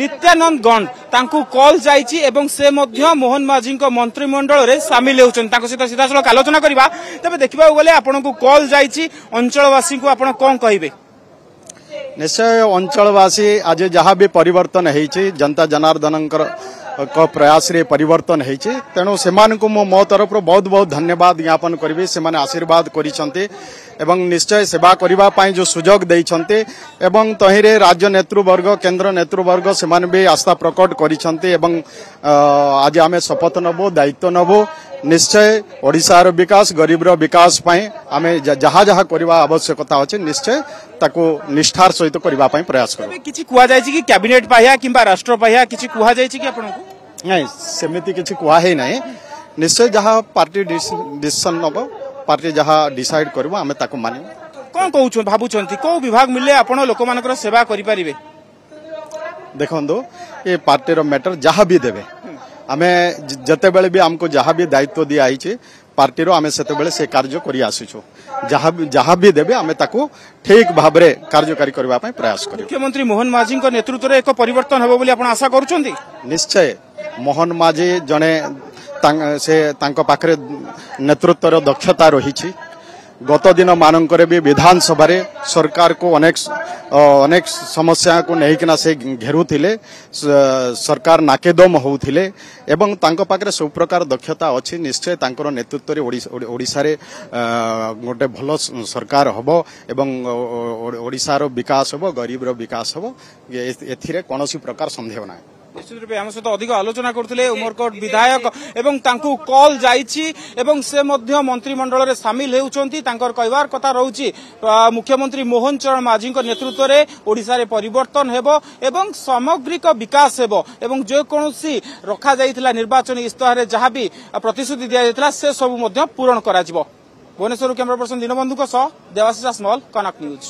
ନିତ୍ୟାନନ୍ଦ ଗଣ୍ଡ ତାଙ୍କୁ କଲ୍ ଯାଇଛି ଏବଂ ସେ ମଧ୍ୟ ମୋହନ ମାଝୀଙ୍କ ମନ୍ତ୍ରିମଣ୍ଡଳରେ ସାମିଲ ହେଉଛନ୍ତି ତାଙ୍କ ସହିତ ସିଧାସଳଖ ଆଲୋଚନା କରିବା ତେବେ ଦେଖିବାକୁ ଗଲେ ଆପଣଙ୍କୁ କଲ୍ ଯାଇଛି ଅଞ୍ଚଳବାସୀଙ୍କୁ ଆପଣ କ'ଣ କହିବେ ନିଶ୍ଚୟ ଅଞ୍ଚଳବାସୀ ଆଜି ଯାହା ବି ପରିବର୍ତ୍ତନ ହେଇଛି ଜନତା ଜନାର୍ଦ୍ଦନଙ୍କର प्रयासरे परिवर्तन तेणु से मो मो तरफ बहुत बहुत धन्यवाद ज्ञापन करी से आशीर्वाद कर एवं निश्चय सेवा करने जो सुजोग दैछंते एवं राज्य नेतृवर्ग केन्द्र नेतृवर्ग से भी आस्था प्रकट कर आज आम शपथ नबू दायित्व नबू निश्चय ओडार विकास गरीबर विकास आम जहा जा आवश्यकता अच्छे निश्चय ताको निष्ठार सहित करने प्रयास कर किछि कि राष्ट्र पाया कि ନାଇଁ ସେମିତି କିଛି କୁହା ହେଇନାହିଁ ନିଶ୍ଚୟ ଯାହା ପାର୍ଟି ଡିସିସନ୍ ନେବ ପାର୍ଟି ଯାହା ଡିସାଇଡ୍ କରିବ ଆମେ ତାକୁ ମାନିବୁ କ'ଣ କହୁଛୁ ଭାବୁଛନ୍ତି କୋଉ ବିଭାଗ ମିଳିଲେ ଆପଣ ଲୋକମାନଙ୍କର ସେବା କରିପାରିବେ ଦେଖନ୍ତୁ ଏ ପାର୍ଟିର ମ୍ୟାଟର ଯାହା ବି ଦେବେ ଆମେ ଯେତେବେଳେ ବି ଆମକୁ ଯାହା ବି ଦାୟିତ୍ୱ ଦିଆହେଇଛି ପାର୍ଟିର ଆମେ ସେତେବେଳେ ସେ କାର୍ଯ୍ୟ କରି ଆସୁଛୁ ଯାହା ଯାହା ବି ଦେବେ ଆମେ ତାକୁ ଠିକ୍ ଭାବରେ କାର୍ଯ୍ୟକାରୀ କରିବା ପାଇଁ ପ୍ରୟାସ କରିବୁ ମୁଖ୍ୟମନ୍ତ୍ରୀ ମୋହନ ମାଝୀଙ୍କ ନେତୃତ୍ୱରେ ଏକ ପରିବର୍ତ୍ତନ ହେବ ବୋଲି ଆପଣ ଆଶା କରୁଛନ୍ତି ନିଶ୍ଚୟ ମୋହନ ମାଝୀ ଜଣେ ସେ ତାଙ୍କ ପାଖରେ ନେତୃତ୍ୱର ଦକ୍ଷତା ରହିଛି ଗତ ଦିନମାନଙ୍କରେ ବି ବିଧାନସଭାରେ ସରକାରକୁ ଅନେକ ଅନେକ ସମସ୍ୟାକୁ ନେଇକିନା ସେ ଘେରୁଥିଲେ ସରକାର ନାକେଦମ ହେଉଥିଲେ ଏବଂ ତାଙ୍କ ପାଖରେ ସବୁ ପ୍ରକାର ଦକ୍ଷତା ଅଛି ନିଶ୍ଚୟ ତାଙ୍କର ନେତୃତ୍ୱରେ ଓଡ଼ିଶାରେ ଗୋଟେ ଭଲ ସରକାର ହେବ ଏବଂ ଓଡ଼ିଶାର ବିକାଶ ହେବ ଗରିବର ବିକାଶ ହେବ ଏଥିରେ କୌଣସି ପ୍ରକାର ସନ୍ଦେହ ନାହିଁ ନିଶ୍ଚିତ ରୂପେ ଆମ ସହିତ ଅଧିକ ଆଲୋଚନା କରୁଥିଲେ ଉମରକୋଟ ବିଧାୟକ ଏବଂ ତାଙ୍କୁ କଲ୍ ଯାଇଛି ଏବଂ ସେ ମଧ୍ୟ ମନ୍ତ୍ରିମଣ୍ଡଳରେ ସାମିଲ ହେଉଛନ୍ତି ତାଙ୍କର କହିବାର କଥା ରହୁଛି ମୁଖ୍ୟମନ୍ତ୍ରୀ ମୋହନ ଚରଣ ମାଝୀଙ୍କ ନେତୃତ୍ୱରେ ଓଡ଼ିଶାରେ ପରିବର୍ତ୍ତନ ହେବ ଏବଂ ସାମଗ୍ରିକ ବିକାଶ ହେବ ଏବଂ ଯେକୌଣସି ରଖାଯାଇଥିଲା ନିର୍ବାଚନୀ ଇସ୍ତହାରରେ ଯାହା ବି ପ୍ରତିଶ୍ରୁତି ଦିଆଯାଇଥିଲା ସେସବୁ ମଧ୍ୟ ପୂରଣ କରାଯିବ ଭୁବନେଶ୍ୱରରୁ କ୍ୟାମେରା ପର୍ସନ ଦୀନବନ୍ଧୁଙ୍କ ସହ ଦେବାଶିଷ ସ୍ମଲ୍ କନକ ନ୍ୟୁଜ୍